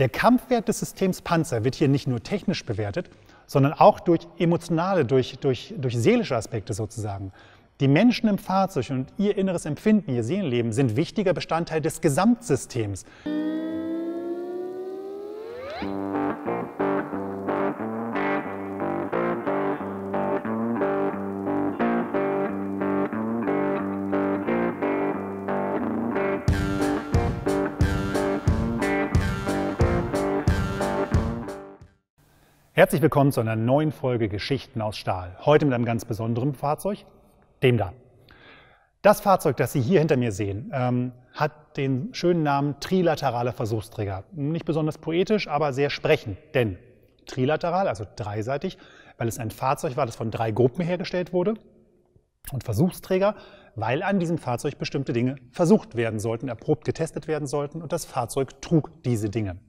Der Kampfwert des Systems Panzer wird hier nicht nur technisch bewertet, sondern auch durch emotionale, durch, durch, durch seelische Aspekte sozusagen. Die Menschen im Fahrzeug und ihr inneres Empfinden, ihr Seelenleben sind wichtiger Bestandteil des Gesamtsystems. Herzlich willkommen zu einer neuen Folge Geschichten aus Stahl. Heute mit einem ganz besonderen Fahrzeug, dem da. Das Fahrzeug, das Sie hier hinter mir sehen, ähm, hat den schönen Namen trilateraler Versuchsträger. Nicht besonders poetisch, aber sehr sprechend, denn trilateral, also dreiseitig, weil es ein Fahrzeug war, das von drei Gruppen hergestellt wurde und Versuchsträger, weil an diesem Fahrzeug bestimmte Dinge versucht werden sollten, erprobt getestet werden sollten und das Fahrzeug trug diese Dinge.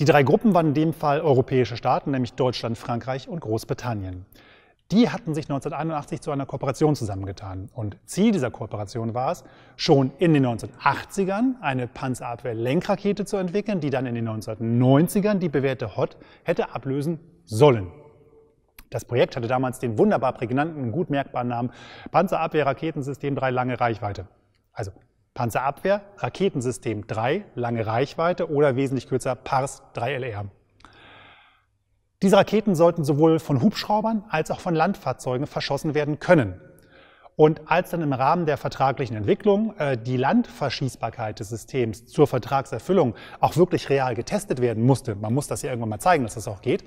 Die drei Gruppen waren in dem Fall europäische Staaten, nämlich Deutschland, Frankreich und Großbritannien. Die hatten sich 1981 zu einer Kooperation zusammengetan. Und Ziel dieser Kooperation war es, schon in den 1980ern eine Panzerabwehr-Lenkrakete zu entwickeln, die dann in den 1990ern die bewährte HOT hätte ablösen sollen. Das Projekt hatte damals den wunderbar prägnanten, gut merkbaren Namen Panzerabwehrraketensystem 3 lange Reichweite. Also Panzerabwehr, Raketensystem 3, lange Reichweite oder wesentlich kürzer Pars 3LR. Diese Raketen sollten sowohl von Hubschraubern als auch von Landfahrzeugen verschossen werden können. Und als dann im Rahmen der vertraglichen Entwicklung äh, die Landverschießbarkeit des Systems zur Vertragserfüllung auch wirklich real getestet werden musste, man muss das ja irgendwann mal zeigen, dass das auch geht,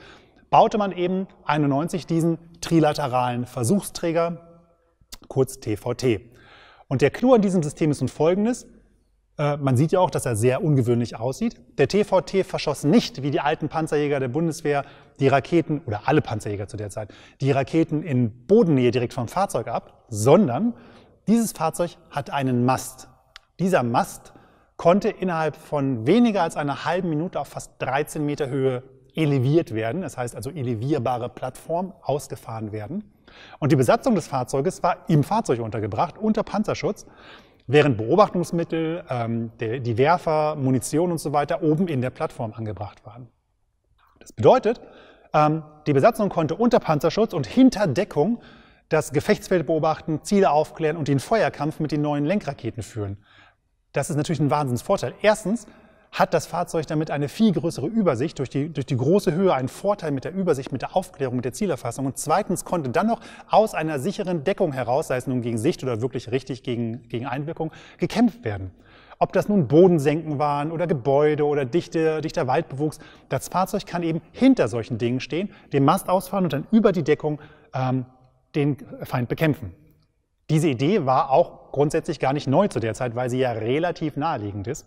baute man eben 91 diesen trilateralen Versuchsträger, kurz TVT. Und der Clou an diesem System ist nun folgendes. Äh, man sieht ja auch, dass er sehr ungewöhnlich aussieht. Der TVT verschoss nicht, wie die alten Panzerjäger der Bundeswehr, die Raketen, oder alle Panzerjäger zu der Zeit, die Raketen in Bodennähe direkt vom Fahrzeug ab, sondern dieses Fahrzeug hat einen Mast. Dieser Mast konnte innerhalb von weniger als einer halben Minute auf fast 13 Meter Höhe eleviert werden, das heißt also elevierbare Plattform, ausgefahren werden. Und die Besatzung des Fahrzeuges war im Fahrzeug untergebracht, unter Panzerschutz, während Beobachtungsmittel, ähm, die, die Werfer, Munition und so weiter oben in der Plattform angebracht waren. Das bedeutet, ähm, die Besatzung konnte unter Panzerschutz und hinter Deckung das Gefechtsfeld beobachten, Ziele aufklären und den Feuerkampf mit den neuen Lenkraketen führen. Das ist natürlich ein Wahnsinnsvorteil. Erstens, hat das Fahrzeug damit eine viel größere Übersicht, durch die, durch die große Höhe einen Vorteil mit der Übersicht, mit der Aufklärung, mit der Zielerfassung und zweitens konnte dann noch aus einer sicheren Deckung heraus, sei es nun gegen Sicht oder wirklich richtig gegen, gegen Einwirkung, gekämpft werden. Ob das nun Bodensenken waren oder Gebäude oder dichte, dichter Waldbewuchs, das Fahrzeug kann eben hinter solchen Dingen stehen, den Mast ausfahren und dann über die Deckung ähm, den Feind bekämpfen. Diese Idee war auch grundsätzlich gar nicht neu zu der Zeit, weil sie ja relativ naheliegend ist.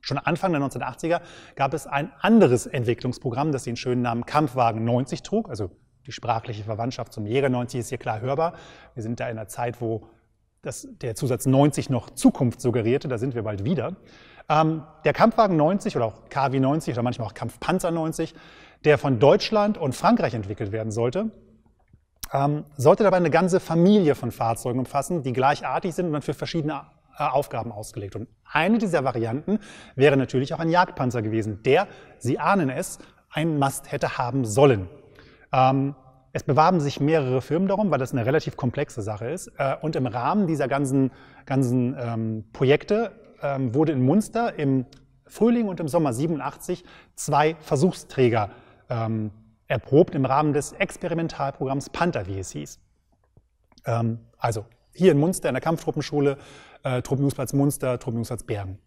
Schon Anfang der 1980er gab es ein anderes Entwicklungsprogramm, das den schönen Namen Kampfwagen 90 trug. Also die sprachliche Verwandtschaft zum Jäger 90 ist hier klar hörbar. Wir sind da in einer Zeit, wo das, der Zusatz 90 noch Zukunft suggerierte. Da sind wir bald wieder. Ähm, der Kampfwagen 90 oder auch KW 90 oder manchmal auch Kampfpanzer 90, der von Deutschland und Frankreich entwickelt werden sollte, ähm, sollte dabei eine ganze Familie von Fahrzeugen umfassen, die gleichartig sind und dann für verschiedene äh, Aufgaben ausgelegt. Und eine dieser Varianten wäre natürlich auch ein Jagdpanzer gewesen, der, Sie ahnen es, einen Mast hätte haben sollen. Ähm, es bewarben sich mehrere Firmen darum, weil das eine relativ komplexe Sache ist. Äh, und im Rahmen dieser ganzen, ganzen ähm, Projekte ähm, wurde in Munster im Frühling und im Sommer 87 zwei Versuchsträger ähm, erprobt im Rahmen des Experimentalprogramms Panther, wie es hieß. Ähm, also hier in Munster in der Kampftruppenschule äh, Tropenjungsplatz Munster, Tropenjungsplatz Bergen.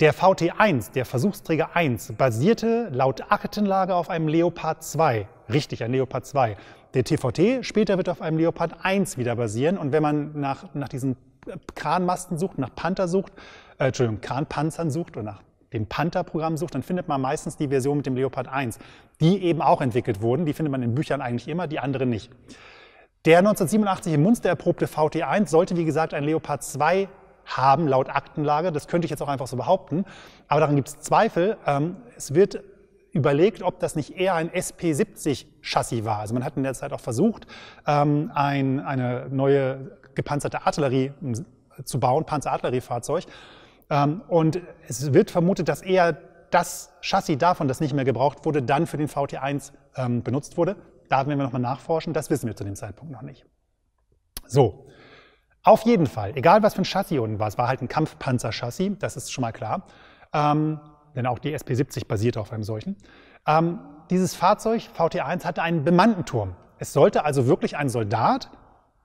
Der VT1, der Versuchsträger 1, basierte laut Aktenlage auf einem Leopard 2. Richtig, ein Leopard 2. Der TVT später wird auf einem Leopard 1 wieder basieren. Und wenn man nach, nach diesen äh, Kranmasten sucht, nach Panther sucht, äh, Entschuldigung, Kranpanzern sucht oder nach dem Panther-Programm sucht, dann findet man meistens die Version mit dem Leopard 1, die eben auch entwickelt wurden. Die findet man in Büchern eigentlich immer, die anderen nicht. Der 1987 in Munster erprobte VT1 sollte, wie gesagt, ein Leopard 2 haben, laut Aktenlage. Das könnte ich jetzt auch einfach so behaupten. Aber daran gibt es Zweifel. Ähm, es wird überlegt, ob das nicht eher ein SP-70-Chassis war. Also man hat in der Zeit auch versucht, ähm, eine neue gepanzerte Artillerie ähm, zu bauen, Panzerartilleriefahrzeug. und es wird vermutet, dass eher das Chassis davon, das nicht mehr gebraucht wurde, dann für den VT1 benutzt wurde. Da werden wir nochmal nachforschen, das wissen wir zu dem Zeitpunkt noch nicht. So, auf jeden Fall, egal was für ein Chassis unten war, es war halt ein Kampfpanzer-Chassis, das ist schon mal klar, ähm, denn auch die SP-70 basiert auf einem solchen. Ähm, dieses Fahrzeug VT1 hatte einen bemannten Turm. Es sollte also wirklich ein Soldat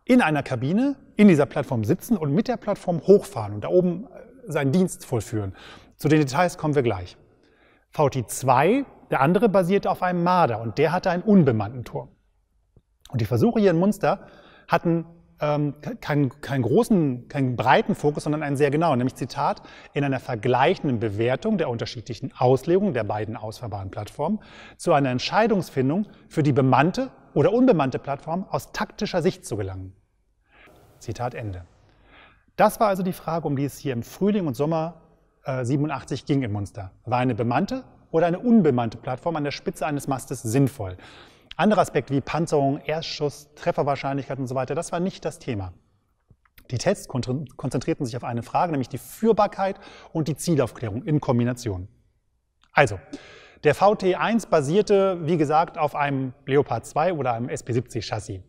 in einer Kabine in dieser Plattform sitzen und mit der Plattform hochfahren und da oben äh, seinen Dienst vollführen. Zu den Details kommen wir gleich. VT2 der andere basierte auf einem Marder und der hatte einen unbemannten Turm. Und die Versuche hier in Munster hatten ähm, keinen, keinen großen, keinen breiten Fokus, sondern einen sehr genauen, nämlich Zitat, in einer vergleichenden Bewertung der unterschiedlichen Auslegungen der beiden ausfahrbaren Plattformen zu einer Entscheidungsfindung für die bemannte oder unbemannte Plattform aus taktischer Sicht zu gelangen. Zitat Ende. Das war also die Frage, um die es hier im Frühling und Sommer äh, 87 ging in Munster. War eine bemannte oder eine unbemannte Plattform an der Spitze eines Mastes sinnvoll. Andere Aspekte wie Panzerung, Erstschuss, Trefferwahrscheinlichkeit und so weiter, das war nicht das Thema. Die Tests konzentrierten sich auf eine Frage, nämlich die Führbarkeit und die Zielaufklärung in Kombination. Also, der VT1 basierte, wie gesagt, auf einem Leopard 2 oder einem SP-70 Chassis.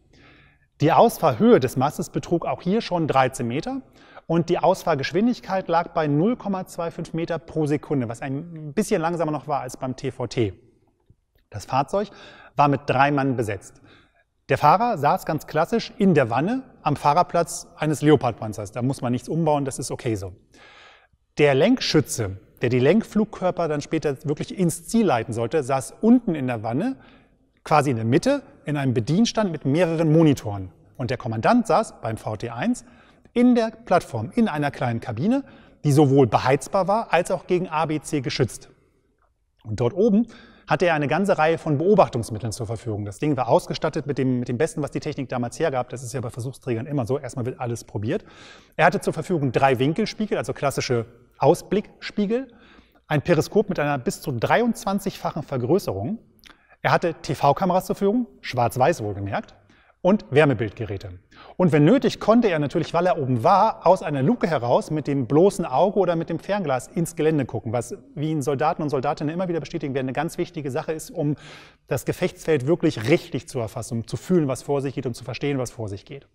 Die Ausfahrhöhe des Mastes betrug auch hier schon 13 Meter. Und die Ausfahrgeschwindigkeit lag bei 0,25 Meter pro Sekunde, was ein bisschen langsamer noch war als beim TVT. Das Fahrzeug war mit drei Mann besetzt. Der Fahrer saß ganz klassisch in der Wanne am Fahrerplatz eines Leopardpanzers. Da muss man nichts umbauen, das ist okay so. Der Lenkschütze, der die Lenkflugkörper dann später wirklich ins Ziel leiten sollte, saß unten in der Wanne, quasi in der Mitte, in einem Bedienstand mit mehreren Monitoren. Und der Kommandant saß beim VT1 in der Plattform in einer kleinen Kabine, die sowohl beheizbar war als auch gegen ABC geschützt. Und dort oben hatte er eine ganze Reihe von Beobachtungsmitteln zur Verfügung. Das Ding war ausgestattet mit dem, mit dem Besten, was die Technik damals hergab. Das ist ja bei Versuchsträgern immer so. Erstmal wird alles probiert. Er hatte zur Verfügung drei Winkelspiegel, also klassische Ausblickspiegel, ein Periskop mit einer bis zu 23-fachen Vergrößerung. Er hatte TV-Kameras zur Verfügung, schwarz-weiß wohlgemerkt, und Wärmebildgeräte. Und wenn nötig, konnte er natürlich, weil er oben war, aus einer Luke heraus mit dem bloßen Auge oder mit dem Fernglas ins Gelände gucken, was, wie ihn Soldaten und Soldatinnen immer wieder bestätigen werden, eine ganz wichtige Sache ist, um das Gefechtsfeld wirklich richtig zu erfassen, um zu fühlen, was vor sich geht und zu verstehen, was vor sich geht.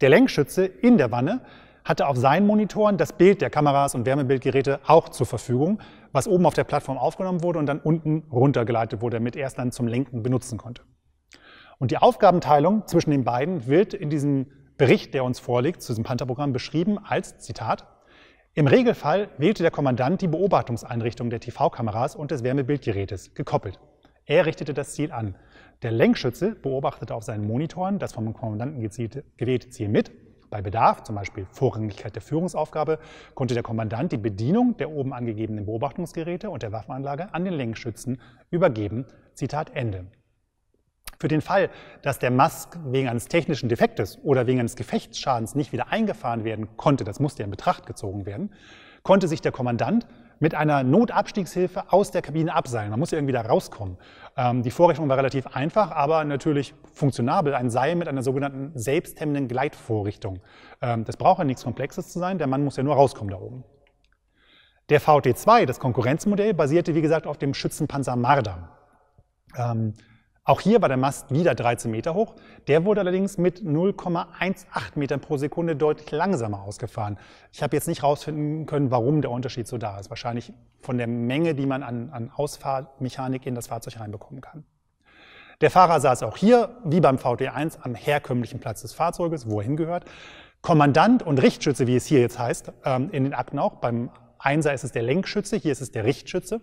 Der Lenkschütze in der Wanne hatte auf seinen Monitoren das Bild der Kameras und Wärmebildgeräte auch zur Verfügung, was oben auf der Plattform aufgenommen wurde und dann unten runtergeleitet wurde, damit er es dann zum Lenken benutzen konnte. Und die Aufgabenteilung zwischen den beiden wird in diesem Bericht, der uns vorliegt, zu diesem Panther-Programm beschrieben als, Zitat, im Regelfall wählte der Kommandant die Beobachtungseinrichtung der TV-Kameras und des Wärmebildgerätes, gekoppelt. Er richtete das Ziel an. Der Lenkschütze beobachtete auf seinen Monitoren das vom Kommandanten gewählte Ziel mit. Bei Bedarf, zum Beispiel Vorrangigkeit der Führungsaufgabe, konnte der Kommandant die Bedienung der oben angegebenen Beobachtungsgeräte und der Waffenanlage an den Lenkschützen übergeben. Zitat Ende. Für den Fall, dass der Mast wegen eines technischen Defektes oder wegen eines Gefechtsschadens nicht wieder eingefahren werden konnte, das musste in Betracht gezogen werden, konnte sich der Kommandant mit einer Notabstiegshilfe aus der Kabine abseilen. Man muss irgendwie da rauskommen. Ähm, die Vorrichtung war relativ einfach, aber natürlich funktionabel. Ein Seil mit einer sogenannten selbsthemmenden Gleitvorrichtung. Ähm, das braucht ja nichts Komplexes zu sein, der Mann muss ja nur rauskommen da oben. Der VT2, das Konkurrenzmodell, basierte wie gesagt auf dem Schützenpanzer Marder. Ähm, auch hier war der Mast wieder 13 Meter hoch. Der wurde allerdings mit 0,18 Metern pro Sekunde deutlich langsamer ausgefahren. Ich habe jetzt nicht herausfinden können, warum der Unterschied so da ist. Wahrscheinlich von der Menge, die man an, an Ausfahrmechanik in das Fahrzeug reinbekommen kann. Der Fahrer saß auch hier, wie beim VT1, am herkömmlichen Platz des Fahrzeuges, wo er hingehört. Kommandant und Richtschütze, wie es hier jetzt heißt, ähm, in den Akten auch. Beim Einser ist es der Lenkschütze, hier ist es der Richtschütze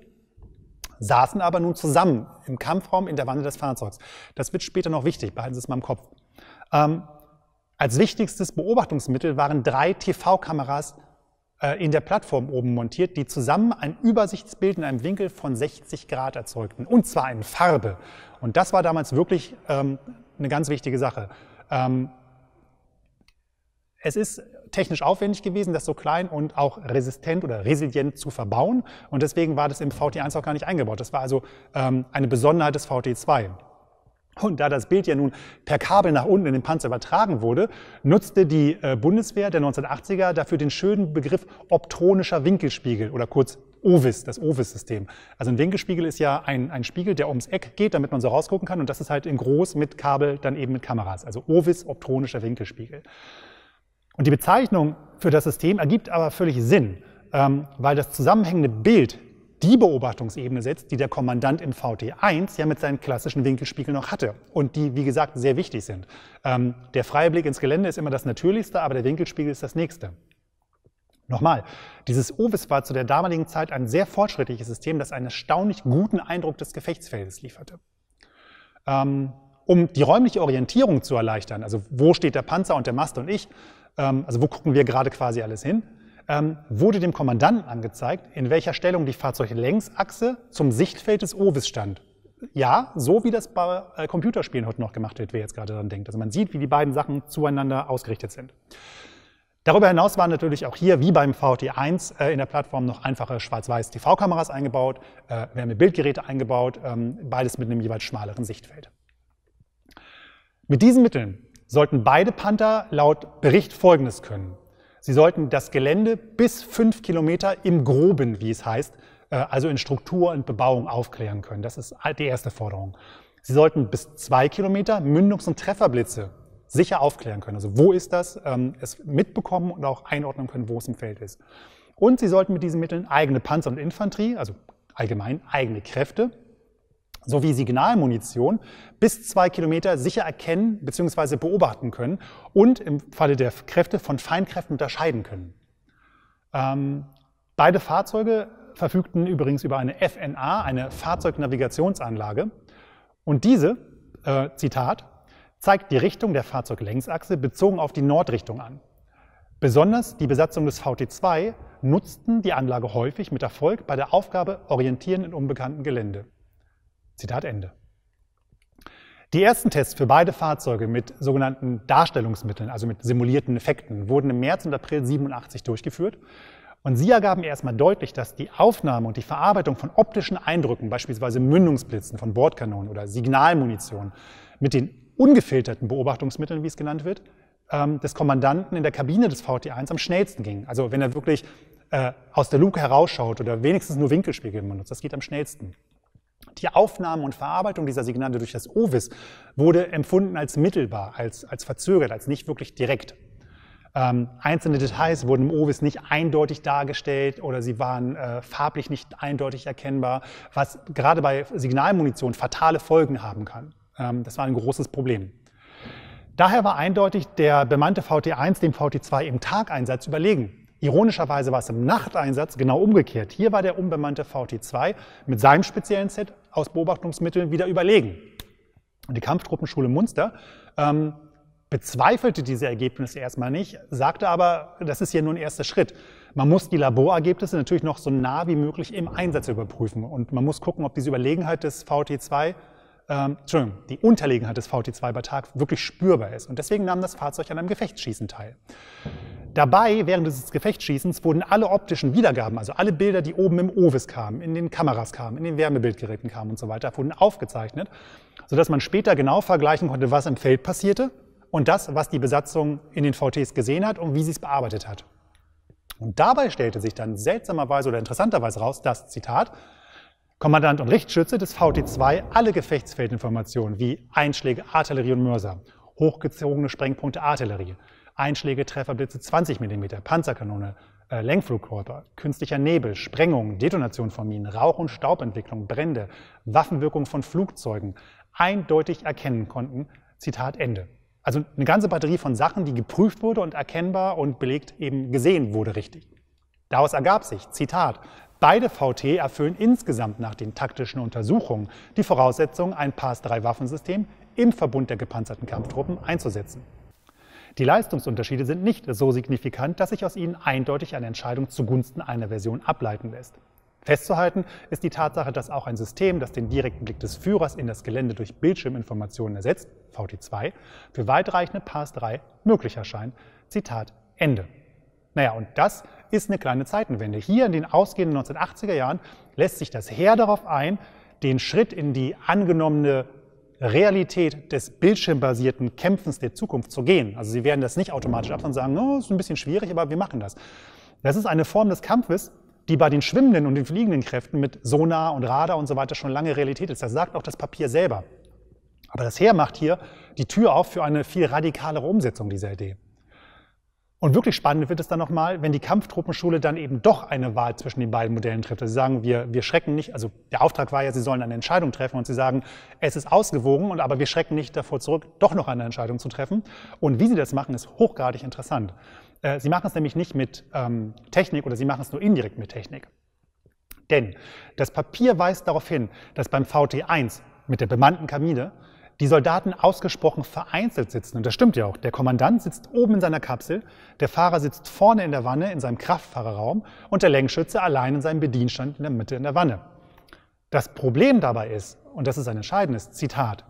saßen aber nun zusammen im Kampfraum in der Wanne des Fahrzeugs. Das wird später noch wichtig, behalten Sie es mal im Kopf. Ähm, als wichtigstes Beobachtungsmittel waren drei TV-Kameras äh, in der Plattform oben montiert, die zusammen ein Übersichtsbild in einem Winkel von 60 Grad erzeugten, und zwar in Farbe. Und das war damals wirklich ähm, eine ganz wichtige Sache. Ähm, es ist technisch aufwendig gewesen, das so klein und auch resistent oder resilient zu verbauen. Und deswegen war das im VT1 auch gar nicht eingebaut. Das war also ähm, eine Besonderheit des VT2. Und da das Bild ja nun per Kabel nach unten in den Panzer übertragen wurde, nutzte die äh, Bundeswehr der 1980er dafür den schönen Begriff optronischer Winkelspiegel oder kurz OVIS, das OVIS-System. Also ein Winkelspiegel ist ja ein, ein Spiegel, der ums Eck geht, damit man so rausgucken kann. Und das ist halt in groß mit Kabel, dann eben mit Kameras. Also OVIS, optronischer Winkelspiegel. Und die Bezeichnung für das System ergibt aber völlig Sinn, ähm, weil das zusammenhängende Bild die Beobachtungsebene setzt, die der Kommandant in VT1 ja mit seinen klassischen Winkelspiegeln noch hatte und die, wie gesagt, sehr wichtig sind. Ähm, der freie Blick ins Gelände ist immer das Natürlichste, aber der Winkelspiegel ist das Nächste. Nochmal, dieses Ovis war zu der damaligen Zeit ein sehr fortschrittliches System, das einen erstaunlich guten Eindruck des Gefechtsfeldes lieferte. Ähm, um die räumliche Orientierung zu erleichtern, also wo steht der Panzer und der Mast und ich, ähm, also wo gucken wir gerade quasi alles hin, ähm, wurde dem Kommandanten angezeigt, in welcher Stellung die Fahrzeuglängsachse zum Sichtfeld des Ovis stand. Ja, so wie das bei äh, Computerspielen heute noch gemacht wird, wer jetzt gerade daran denkt. Also man sieht, wie die beiden Sachen zueinander ausgerichtet sind. Darüber hinaus waren natürlich auch hier, wie beim VT1, äh, in der Plattform noch einfache schwarz-weiß TV-Kameras eingebaut, äh, Wärmebildgeräte eingebaut, ähm, beides mit einem jeweils schmaleren Sichtfeld. Mit diesen Mitteln sollten beide Panther laut Bericht Folgendes können. Sie sollten das Gelände bis fünf Kilometer im Groben, wie es heißt, äh, also in Struktur und Bebauung aufklären können. Das ist die erste Forderung. Sie sollten bis zwei Kilometer Mündungs- und Trefferblitze sicher aufklären können. Also wo ist das? Ähm, es mitbekommen und auch einordnen können, wo es im Feld ist. Und sie sollten mit diesen Mitteln eigene Panzer und Infanterie, also allgemein eigene Kräfte sowie Signalmunition bis zwei Kilometer sicher erkennen bzw. beobachten können und im Falle der Kräfte von Feinkräften unterscheiden können. Ähm, beide Fahrzeuge verfügten übrigens über eine FNA, eine Fahrzeugnavigationsanlage. Und diese, äh, Zitat, zeigt die Richtung der Fahrzeuglängsachse bezogen auf die Nordrichtung an. Besonders die Besatzung des VT2 nutzten die Anlage häufig mit Erfolg bei der Aufgabe Orientieren in unbekanntem Gelände. Zitat Ende. Die ersten Tests für beide Fahrzeuge mit sogenannten Darstellungsmitteln, also mit simulierten Effekten, wurden im März und April 87 durchgeführt. Und sie ergaben erstmal deutlich, dass die Aufnahme und die Verarbeitung von optischen Eindrücken, beispielsweise Mündungsblitzen von Bordkanonen oder Signalmunition, mit den ungefilterten Beobachtungsmitteln, wie es genannt wird, ähm, des Kommandanten in der Kabine des VT1 am schnellsten ging. Also wenn er wirklich äh, aus der Luke herausschaut oder wenigstens nur Winkelspiegel benutzt, das geht am schnellsten. Die Aufnahme und Verarbeitung dieser Signale durch das OVIS wurde empfunden als mittelbar, als, als verzögert, als nicht wirklich direkt. Ähm, einzelne Details wurden im OVIS nicht eindeutig dargestellt oder sie waren äh, farblich nicht eindeutig erkennbar, was gerade bei Signalmunition fatale Folgen haben kann. Ähm, das war ein großes Problem. Daher war eindeutig der bemannte VT1 dem VT2 im Tageinsatz überlegen. Ironischerweise war es im Nachteinsatz genau umgekehrt. Hier war der unbemannte VT2 mit seinem speziellen Set aus Beobachtungsmitteln wieder überlegen. Und die Kampftruppenschule Munster ähm, bezweifelte diese Ergebnisse erstmal nicht, sagte aber, das ist hier nur ein erster Schritt. Man muss die Laborergebnisse natürlich noch so nah wie möglich im Einsatz überprüfen und man muss gucken, ob diese Überlegenheit des VT2, ähm, Entschuldigung, die Unterlegenheit des VT2 bei Tag wirklich spürbar ist. Und deswegen nahm das Fahrzeug an einem Gefechtsschießen teil. Dabei, während dieses Gefechtsschießens, wurden alle optischen Wiedergaben, also alle Bilder, die oben im Ovis kamen, in den Kameras kamen, in den Wärmebildgeräten kamen und so weiter, wurden aufgezeichnet, sodass man später genau vergleichen konnte, was im Feld passierte und das, was die Besatzung in den VTs gesehen hat und wie sie es bearbeitet hat. Und dabei stellte sich dann seltsamerweise oder interessanterweise raus, dass, Zitat, Kommandant und Richtschütze des VT2 alle Gefechtsfeldinformationen wie Einschläge, Artillerie und Mörser, hochgezogene Sprengpunkte, Artillerie, Einschläge, Trefferblitze 20 mm, Panzerkanone, äh, Lenkflugkörper, künstlicher Nebel, Sprengungen, Detonation von Minen, Rauch- und Staubentwicklung, Brände, Waffenwirkung von Flugzeugen eindeutig erkennen konnten. Zitat Ende. Also eine ganze Batterie von Sachen, die geprüft wurde und erkennbar und belegt eben gesehen wurde richtig. Daraus ergab sich, Zitat, beide VT erfüllen insgesamt nach den taktischen Untersuchungen die Voraussetzung, ein pas 3 waffensystem im Verbund der gepanzerten Kampftruppen einzusetzen. Die Leistungsunterschiede sind nicht so signifikant, dass sich aus ihnen eindeutig eine Entscheidung zugunsten einer Version ableiten lässt. Festzuhalten ist die Tatsache, dass auch ein System, das den direkten Blick des Führers in das Gelände durch Bildschirminformationen ersetzt, VT2, für weitreichende Pass 3 möglich erscheint. Zitat Ende. Naja, und das ist eine kleine Zeitenwende. Hier in den ausgehenden 1980er Jahren lässt sich das Heer darauf ein, den Schritt in die angenommene Realität des bildschirmbasierten Kämpfens der Zukunft zu gehen. Also sie werden das nicht automatisch ab und sagen, oh, ist ein bisschen schwierig, aber wir machen das. Das ist eine Form des Kampfes, die bei den schwimmenden und den fliegenden Kräften mit Sonar und Radar und so weiter schon lange Realität ist. Das sagt auch das Papier selber. Aber das Heer macht hier die Tür auf für eine viel radikalere Umsetzung dieser Idee. Und wirklich spannend wird es dann nochmal, wenn die Kampftruppenschule dann eben doch eine Wahl zwischen den beiden Modellen trifft. Also sie sagen, wir, wir schrecken nicht, also der Auftrag war ja, sie sollen eine Entscheidung treffen und sie sagen, es ist ausgewogen, und aber wir schrecken nicht davor zurück, doch noch eine Entscheidung zu treffen. Und wie sie das machen, ist hochgradig interessant. Äh, sie machen es nämlich nicht mit ähm, Technik oder sie machen es nur indirekt mit Technik. Denn das Papier weist darauf hin, dass beim VT1 mit der bemannten Kamine die Soldaten ausgesprochen vereinzelt sitzen. Und das stimmt ja auch. Der Kommandant sitzt oben in seiner Kapsel, der Fahrer sitzt vorne in der Wanne in seinem Kraftfahrerraum und der Lenkschütze allein in seinem Bedienstand in der Mitte in der Wanne. Das Problem dabei ist, und das ist ein entscheidendes Zitat,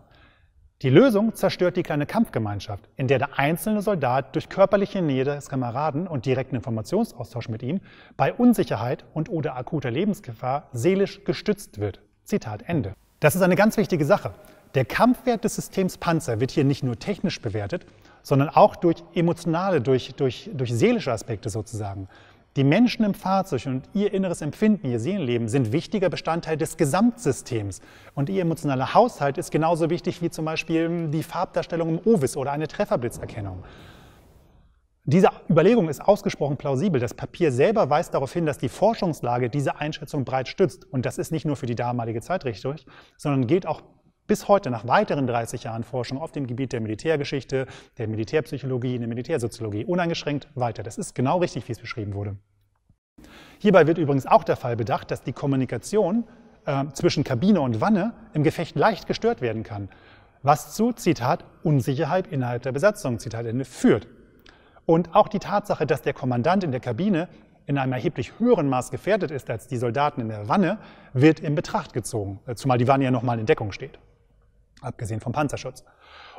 die Lösung zerstört die kleine Kampfgemeinschaft, in der der einzelne Soldat durch körperliche Nähe des Kameraden und direkten Informationsaustausch mit ihm bei Unsicherheit und oder akuter Lebensgefahr seelisch gestützt wird. Zitat Ende. Das ist eine ganz wichtige Sache. Der Kampfwert des Systems Panzer wird hier nicht nur technisch bewertet, sondern auch durch emotionale, durch, durch, durch seelische Aspekte sozusagen. Die Menschen im Fahrzeug und ihr inneres Empfinden, ihr Seelenleben sind wichtiger Bestandteil des Gesamtsystems. Und ihr emotionaler Haushalt ist genauso wichtig wie zum Beispiel hm, die Farbdarstellung im Ovis oder eine Trefferblitzerkennung. Diese Überlegung ist ausgesprochen plausibel. Das Papier selber weist darauf hin, dass die Forschungslage diese Einschätzung breit stützt. Und das ist nicht nur für die damalige Zeit richtig, sondern gilt auch bis heute nach weiteren 30 Jahren Forschung auf dem Gebiet der Militärgeschichte, der Militärpsychologie, der Militärsoziologie uneingeschränkt weiter. Das ist genau richtig, wie es beschrieben wurde. Hierbei wird übrigens auch der Fall bedacht, dass die Kommunikation äh, zwischen Kabine und Wanne im Gefecht leicht gestört werden kann, was zu, Zitat, Unsicherheit innerhalb der Besatzung, Zitat Ende, führt. Und auch die Tatsache, dass der Kommandant in der Kabine in einem erheblich höheren Maß gefährdet ist als die Soldaten in der Wanne, wird in Betracht gezogen, äh, zumal die Wanne ja nochmal in Deckung steht abgesehen vom Panzerschutz.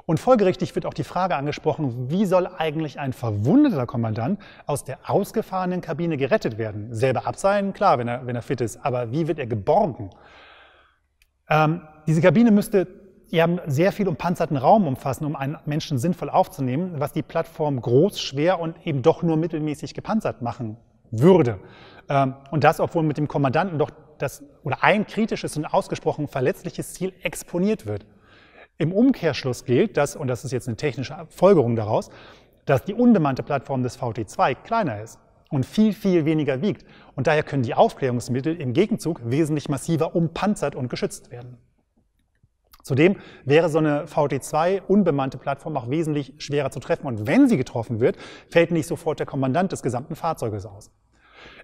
Und folgerichtig wird auch die Frage angesprochen, wie soll eigentlich ein verwundeter Kommandant aus der ausgefahrenen Kabine gerettet werden? Selber abseilen, klar, wenn er, wenn er fit ist, aber wie wird er geborgen? Ähm, diese Kabine müsste ja sehr viel umpanzerten Raum umfassen, um einen Menschen sinnvoll aufzunehmen, was die Plattform groß, schwer und eben doch nur mittelmäßig gepanzert machen würde. Ähm, und das, obwohl mit dem Kommandanten doch das oder ein kritisches und ausgesprochen verletzliches Ziel exponiert wird. Im Umkehrschluss gilt, dass, und das ist jetzt eine technische Folgerung daraus, dass die unbemannte Plattform des VT2 kleiner ist und viel, viel weniger wiegt. Und daher können die Aufklärungsmittel im Gegenzug wesentlich massiver umpanzert und geschützt werden. Zudem wäre so eine VT2 unbemannte Plattform auch wesentlich schwerer zu treffen. Und wenn sie getroffen wird, fällt nicht sofort der Kommandant des gesamten Fahrzeuges aus.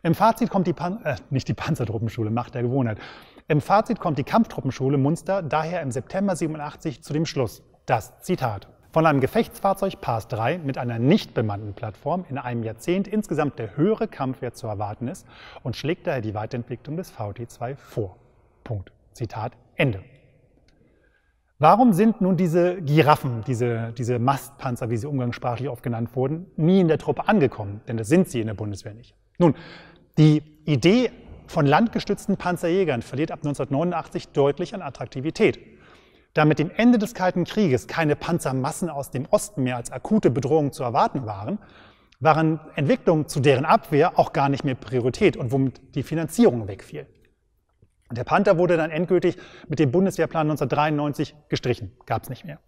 Im Fazit kommt die, Pan äh, nicht die Panzertruppenschule, Macht der Gewohnheit. Im Fazit kommt die Kampftruppenschule Munster daher im September 87 zu dem Schluss, das Zitat. Von einem Gefechtsfahrzeug Pass 3 mit einer nicht bemannten Plattform in einem Jahrzehnt insgesamt der höhere Kampfwert zu erwarten ist und schlägt daher die Weiterentwicklung des VT2 vor. Punkt. Zitat Ende. Warum sind nun diese Giraffen, diese, diese Mastpanzer, wie sie umgangssprachlich oft genannt wurden, nie in der Truppe angekommen? Denn das sind sie in der Bundeswehr nicht. Nun, die Idee von landgestützten Panzerjägern verliert ab 1989 deutlich an Attraktivität. Da mit dem Ende des Kalten Krieges keine Panzermassen aus dem Osten mehr als akute Bedrohung zu erwarten waren, waren Entwicklungen zu deren Abwehr auch gar nicht mehr Priorität und womit die Finanzierung wegfiel. Der Panther wurde dann endgültig mit dem Bundeswehrplan 1993 gestrichen, gab es nicht mehr.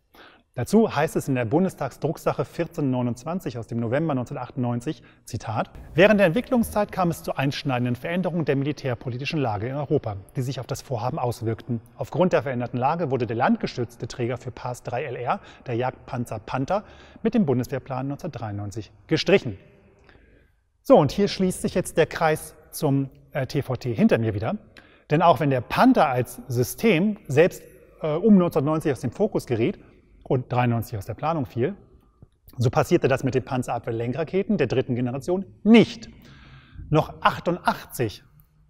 Dazu heißt es in der Bundestagsdrucksache 1429 aus dem November 1998, Zitat, Während der Entwicklungszeit kam es zu einschneidenden Veränderungen der militärpolitischen Lage in Europa, die sich auf das Vorhaben auswirkten. Aufgrund der veränderten Lage wurde der landgestützte Träger für PAS 3LR, der Jagdpanzer Panther, mit dem Bundeswehrplan 1993 gestrichen. So, und hier schließt sich jetzt der Kreis zum äh, TVT hinter mir wieder. Denn auch wenn der Panther als System selbst äh, um 1990 aus dem Fokus geriet, und 93 aus der Planung fiel. So passierte das mit den Panzerabwehrlenkraketen der dritten Generation nicht. Noch 88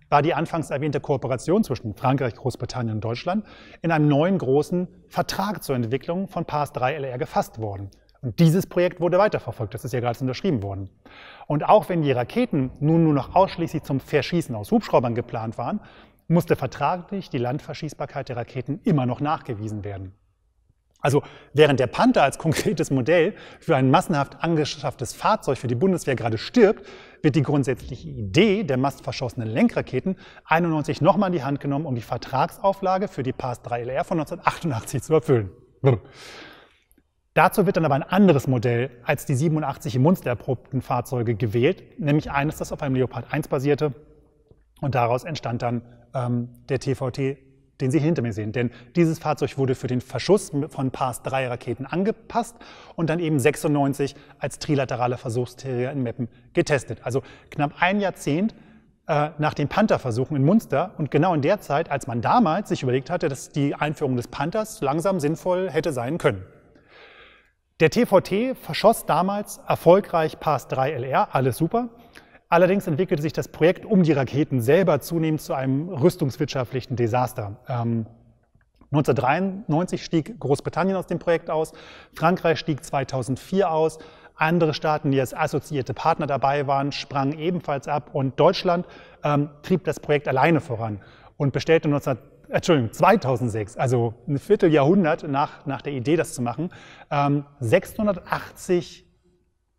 war die anfangs erwähnte Kooperation zwischen Frankreich, Großbritannien und Deutschland in einem neuen großen Vertrag zur Entwicklung von PAS 3 LR gefasst worden. Und dieses Projekt wurde weiterverfolgt, das ist ja gerade unterschrieben worden. Und auch wenn die Raketen nun nur noch ausschließlich zum Verschießen aus Hubschraubern geplant waren, musste vertraglich die Landverschießbarkeit der Raketen immer noch nachgewiesen werden. Also während der Panther als konkretes Modell für ein massenhaft angeschafftes Fahrzeug für die Bundeswehr gerade stirbt, wird die grundsätzliche Idee der mastverschossenen Lenkraketen 91 nochmal in die Hand genommen, um die Vertragsauflage für die PAS 3 LR von 1988 zu erfüllen. Dazu wird dann aber ein anderes Modell als die 87 im Munster erprobten Fahrzeuge gewählt, nämlich eines, das auf einem Leopard 1 basierte. Und daraus entstand dann ähm, der TVT den Sie hinter mir sehen. Denn dieses Fahrzeug wurde für den Verschuss von PAS-3-Raketen angepasst und dann eben 96 als trilaterale Versuchsterrier in Meppen getestet. Also knapp ein Jahrzehnt äh, nach den Panther-Versuchen in Munster und genau in der Zeit, als man damals sich überlegt hatte, dass die Einführung des Panthers langsam sinnvoll hätte sein können. Der TVT verschoss damals erfolgreich PAS-3 LR, alles super. Allerdings entwickelte sich das Projekt um die Raketen selber zunehmend zu einem rüstungswirtschaftlichen Desaster. Ähm, 1993 stieg Großbritannien aus dem Projekt aus, Frankreich stieg 2004 aus, andere Staaten, die als assoziierte Partner dabei waren, sprangen ebenfalls ab und Deutschland ähm, trieb das Projekt alleine voran und bestellte 19, Entschuldigung, 2006, also ein Vierteljahrhundert nach, nach der Idee, das zu machen, ähm, 680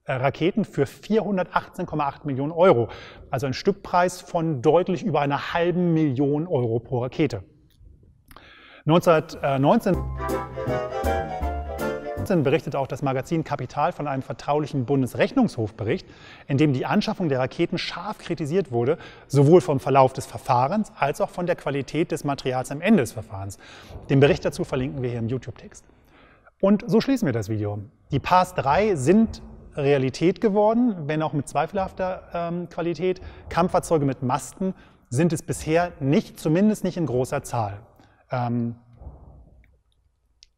äh, Raketen für 418,8 Millionen Euro, also ein Stückpreis von deutlich über einer halben Million Euro pro Rakete. 1919 äh, berichtet auch das Magazin Kapital von einem vertraulichen Bundesrechnungshofbericht, in dem die Anschaffung der Raketen scharf kritisiert wurde, sowohl vom Verlauf des Verfahrens als auch von der Qualität des Materials am Ende des Verfahrens. Den Bericht dazu verlinken wir hier im YouTube-Text. Und so schließen wir das Video. Die Pars 3 sind Realität geworden, wenn auch mit zweifelhafter ähm, Qualität. Kampffahrzeuge mit Masten sind es bisher nicht, zumindest nicht in großer Zahl. Ähm,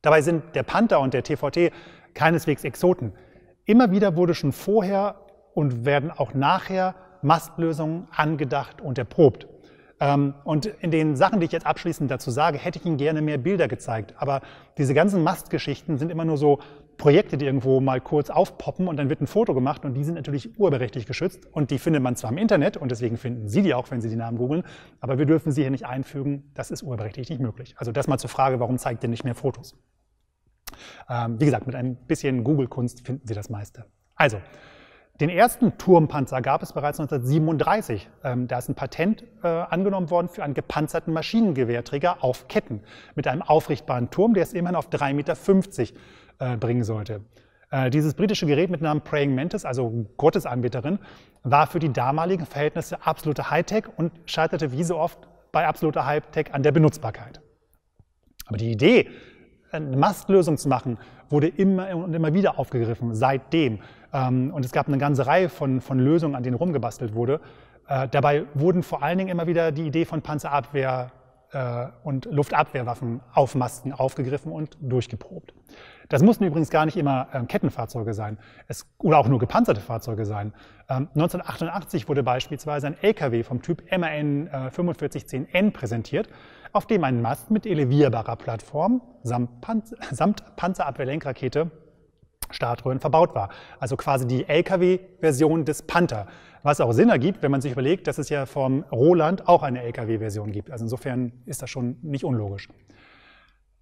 dabei sind der Panther und der TVT keineswegs Exoten. Immer wieder wurde schon vorher und werden auch nachher Mastlösungen angedacht und erprobt. Ähm, und in den Sachen, die ich jetzt abschließend dazu sage, hätte ich Ihnen gerne mehr Bilder gezeigt. Aber diese ganzen Mastgeschichten sind immer nur so Projekte, die irgendwo mal kurz aufpoppen und dann wird ein Foto gemacht und die sind natürlich urberechtigt geschützt und die findet man zwar im Internet und deswegen finden Sie die auch, wenn Sie die Namen googeln, aber wir dürfen sie hier nicht einfügen, das ist urberechtigt nicht möglich. Also das mal zur Frage, warum zeigt ihr nicht mehr Fotos? Ähm, wie gesagt, mit ein bisschen Google-Kunst finden Sie das meiste. Also, den ersten Turmpanzer gab es bereits 1937. Ähm, da ist ein Patent äh, angenommen worden für einen gepanzerten Maschinengewehrträger auf Ketten mit einem aufrichtbaren Turm, der ist immerhin auf 3,50 Meter äh, bringen sollte. Äh, dieses britische Gerät mit Namen Praying Mantis, also Gottesanbeterin, war für die damaligen Verhältnisse absolute Hightech und scheiterte wie so oft bei absoluter Hightech an der Benutzbarkeit. Aber die Idee, eine Mastlösung zu machen, wurde immer und immer wieder aufgegriffen, seitdem. Ähm, und es gab eine ganze Reihe von, von Lösungen, an denen rumgebastelt wurde. Äh, dabei wurden vor allen Dingen immer wieder die Idee von Panzerabwehr äh, und Luftabwehrwaffen auf Masten aufgegriffen und durchgeprobt. Das mussten übrigens gar nicht immer ähm, Kettenfahrzeuge sein es, oder auch nur gepanzerte Fahrzeuge sein. Ähm, 1988 wurde beispielsweise ein LKW vom Typ MAN äh, 4510N präsentiert, auf dem ein Mast mit elevierbarer Plattform samt, Panzer, samt Panzerabwehrlenkrakete Startröhren verbaut war. Also quasi die Lkw-Version des Panther. Was auch Sinn ergibt, wenn man sich überlegt, dass es ja vom Roland auch eine Lkw-Version gibt. Also insofern ist das schon nicht unlogisch.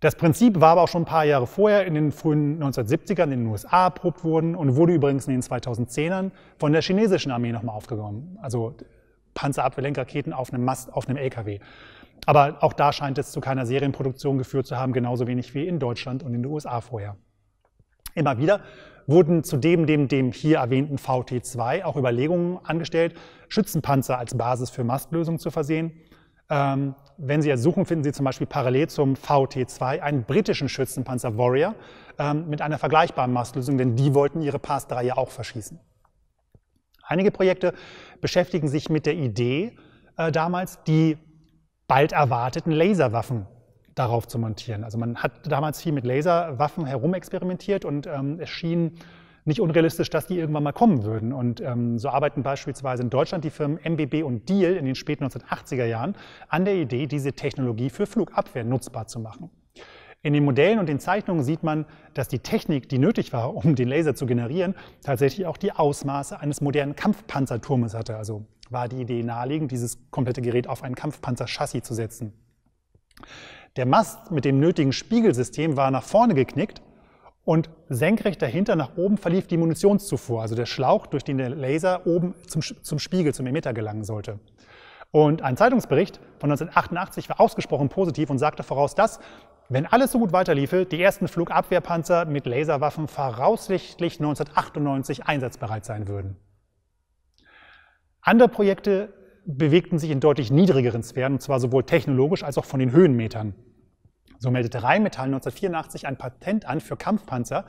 Das Prinzip war aber auch schon ein paar Jahre vorher in den frühen 1970ern in den USA erprobt worden und wurde übrigens in den 2010ern von der chinesischen Armee nochmal aufgenommen. Also Panzerabwehrlenkraketen auf einem Mast, auf einem LKW. Aber auch da scheint es zu keiner Serienproduktion geführt zu haben, genauso wenig wie in Deutschland und in den USA vorher. Immer wieder wurden zudem dem, dem hier erwähnten VT2 auch Überlegungen angestellt, Schützenpanzer als Basis für Mastlösungen zu versehen. Ähm, wenn Sie jetzt suchen, finden Sie zum Beispiel parallel zum VT2 einen britischen Schützenpanzer Warrior ähm, mit einer vergleichbaren Mastlösung, denn die wollten ihre Pass-3 ja auch verschießen. Einige Projekte beschäftigen sich mit der Idee, äh, damals die bald erwarteten Laserwaffen darauf zu montieren. Also man hat damals viel mit Laserwaffen herumexperimentiert und ähm, es schien nicht unrealistisch, dass die irgendwann mal kommen würden. Und ähm, so arbeiten beispielsweise in Deutschland die Firmen MBB und Diehl in den späten 1980er Jahren an der Idee, diese Technologie für Flugabwehr nutzbar zu machen. In den Modellen und den Zeichnungen sieht man, dass die Technik, die nötig war, um den Laser zu generieren, tatsächlich auch die Ausmaße eines modernen Kampfpanzerturmes hatte. Also war die Idee naheliegend, dieses komplette Gerät auf ein Kampfpanzerchassis zu setzen. Der Mast mit dem nötigen Spiegelsystem war nach vorne geknickt und senkrecht dahinter nach oben verlief die Munitionszufuhr, also der Schlauch, durch den der Laser oben zum, zum Spiegel, zum Emitter gelangen sollte. Und ein Zeitungsbericht von 1988 war ausgesprochen positiv und sagte voraus, dass, wenn alles so gut weiterliefe, die ersten Flugabwehrpanzer mit Laserwaffen voraussichtlich 1998 einsatzbereit sein würden. Andere Projekte bewegten sich in deutlich niedrigeren Sphären, und zwar sowohl technologisch als auch von den Höhenmetern. So meldete Rheinmetall 1984 ein Patent an für Kampfpanzer,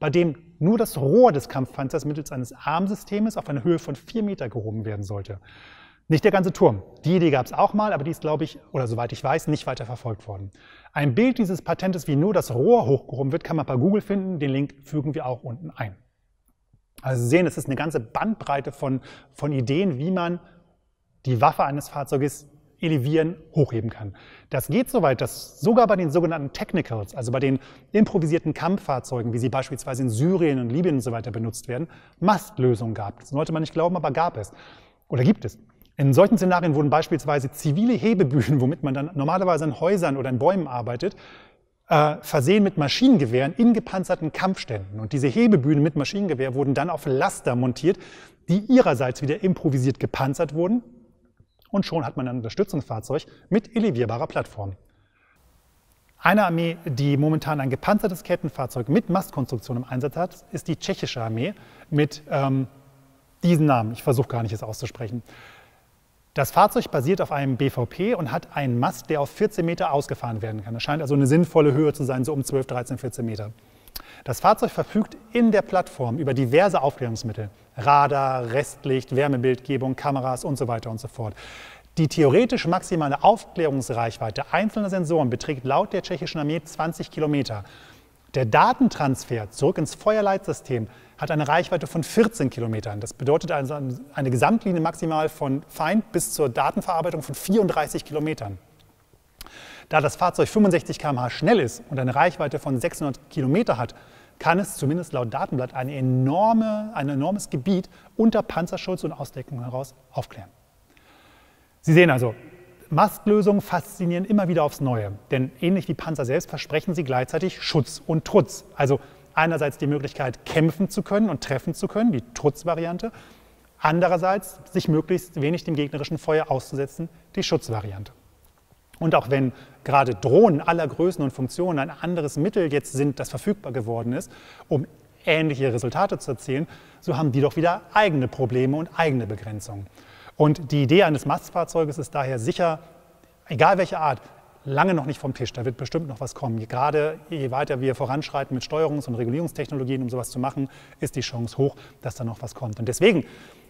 bei dem nur das Rohr des Kampfpanzers mittels eines Armsystems auf eine Höhe von vier Meter gehoben werden sollte. Nicht der ganze Turm. Die Idee gab es auch mal, aber die ist, glaube ich, oder soweit ich weiß, nicht weiter verfolgt worden. Ein Bild dieses Patentes, wie nur das Rohr hochgehoben wird, kann man bei Google finden. Den Link fügen wir auch unten ein. Also Sie sehen, es ist eine ganze Bandbreite von, von Ideen, wie man die Waffe eines Fahrzeuges elevieren, hochheben kann. Das geht so weit, dass sogar bei den sogenannten Technicals, also bei den improvisierten Kampffahrzeugen, wie sie beispielsweise in Syrien und Libyen und so weiter benutzt werden, Mastlösungen gab. Das sollte man nicht glauben, aber gab es. Oder gibt es. In solchen Szenarien wurden beispielsweise zivile Hebebühnen, womit man dann normalerweise an Häusern oder in Bäumen arbeitet, äh, versehen mit Maschinengewehren in gepanzerten Kampfständen. Und diese Hebebühnen mit Maschinengewehr wurden dann auf Laster montiert, die ihrerseits wieder improvisiert gepanzert wurden, und schon hat man ein Unterstützungsfahrzeug mit elevierbarer Plattform. Eine Armee, die momentan ein gepanzertes Kettenfahrzeug mit Mastkonstruktion im Einsatz hat, ist die tschechische Armee mit ähm, diesem Namen. Ich versuche gar nicht, es auszusprechen. Das Fahrzeug basiert auf einem BVP und hat einen Mast, der auf 14 Meter ausgefahren werden kann. Das scheint also eine sinnvolle Höhe zu sein, so um 12, 13, 14 Meter. Das Fahrzeug verfügt in der Plattform über diverse Aufklärungsmittel. Radar, Restlicht, Wärmebildgebung, Kameras und so weiter und so fort. Die theoretisch maximale Aufklärungsreichweite einzelner Sensoren beträgt laut der tschechischen Armee 20 Kilometer. Der Datentransfer zurück ins Feuerleitsystem hat eine Reichweite von 14 Kilometern. Das bedeutet also eine Gesamtlinie maximal von Feind bis zur Datenverarbeitung von 34 Kilometern. Da das Fahrzeug 65 km/h schnell ist und eine Reichweite von 600 Kilometer hat, kann es zumindest laut Datenblatt eine enorme, ein enormes Gebiet unter Panzerschutz und Ausdeckung heraus aufklären. Sie sehen also, Mastlösungen faszinieren immer wieder aufs Neue, denn ähnlich wie Panzer selbst versprechen sie gleichzeitig Schutz und Trutz. Also einerseits die Möglichkeit, kämpfen zu können und treffen zu können, die Trutz-Variante, andererseits sich möglichst wenig dem gegnerischen Feuer auszusetzen, die Schutzvariante. Und auch wenn gerade Drohnen aller Größen und Funktionen ein anderes Mittel jetzt sind, das verfügbar geworden ist, um ähnliche Resultate zu erzielen, so haben die doch wieder eigene Probleme und eigene Begrenzungen. Und die Idee eines Mastfahrzeuges ist daher sicher, egal welche Art, lange noch nicht vom Tisch. Da wird bestimmt noch was kommen. Gerade je weiter wir voranschreiten mit Steuerungs- und Regulierungstechnologien, um sowas zu machen, ist die Chance hoch, dass da noch was kommt. Und deswegen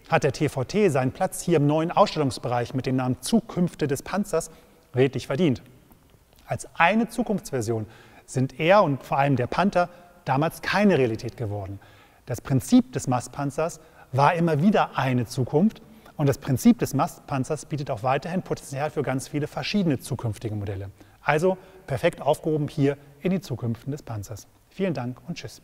hat der TVT seinen Platz hier im neuen Ausstellungsbereich mit dem Namen Zukünfte des Panzers redlich verdient. Als eine Zukunftsversion sind er und vor allem der Panther damals keine Realität geworden. Das Prinzip des Mastpanzers war immer wieder eine Zukunft und das Prinzip des Mastpanzers bietet auch weiterhin Potenzial für ganz viele verschiedene zukünftige Modelle. Also perfekt aufgehoben hier in die Zukunften des Panzers. Vielen Dank und Tschüss.